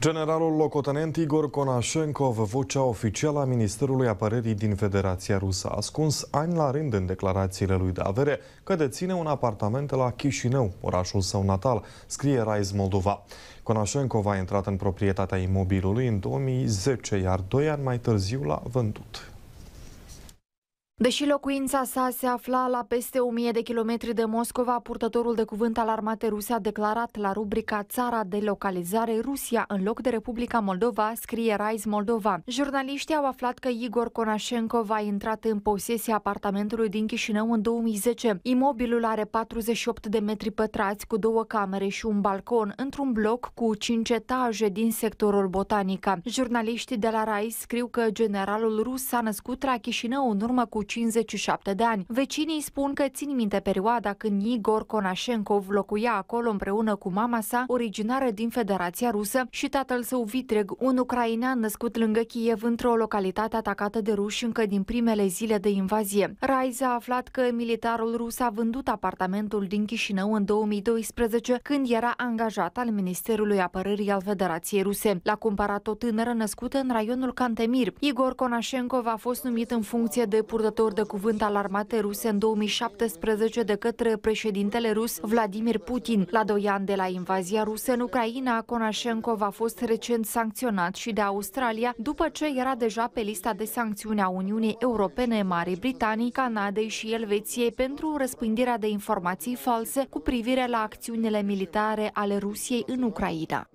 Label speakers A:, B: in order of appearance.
A: Generalul locotenent Igor Konashenkov, vocea oficială a Ministerului Apărării din Federația Rusă, a ascuns ani la rând în declarațiile lui de avere că deține un apartament la Chișinău, orașul său natal, scrie Raiz Moldova. Konashenkov a intrat în proprietatea imobilului în 2010, iar doi ani mai târziu l-a vândut.
B: Deși locuința sa se afla la peste 1000 de kilometri de Moscova, purtătorul de cuvânt al armatei ruse a declarat la rubrica Țara de localizare Rusia în loc de Republica Moldova, scrie Rise Moldova. Jurnaliștii au aflat că Igor Konashenkov a intrat în posesia apartamentului din Chișinău în 2010. Imobilul are 48 de metri pătrați cu două camere și un balcon într-un bloc cu 5 etaje din sectorul Botanica. Jurnaliștii de la Rise scriu că generalul rus s-a născut la Chișinău în urmă cu 57 de ani. Vecinii spun că țin minte perioada când Igor Konashenkov locuia acolo împreună cu mama sa, originară din Federația Rusă, și tatăl său Vitreg, un ucrainean născut lângă Kiev într-o localitate atacată de ruși încă din primele zile de invazie. Raiza a aflat că militarul rus a vândut apartamentul din Chișinău în 2012, când era angajat al Ministerului Apărării al Federației Ruse. L-a cumpărat o tânără născută în raionul Cantemir. Igor Konashenkov a fost numit în funcție de purtător ori de cuvânt al armatei ruse în 2017 de către președintele rus Vladimir Putin. La doi ani de la invazia rusă în Ucraina, Konashenkov a fost recent sancționat și de Australia, după ce era deja pe lista de sancțiuni a Uniunii Europene, Marii Britanii, Canadei și Elveției pentru răspândirea de informații false cu privire la acțiunile militare ale Rusiei în Ucraina.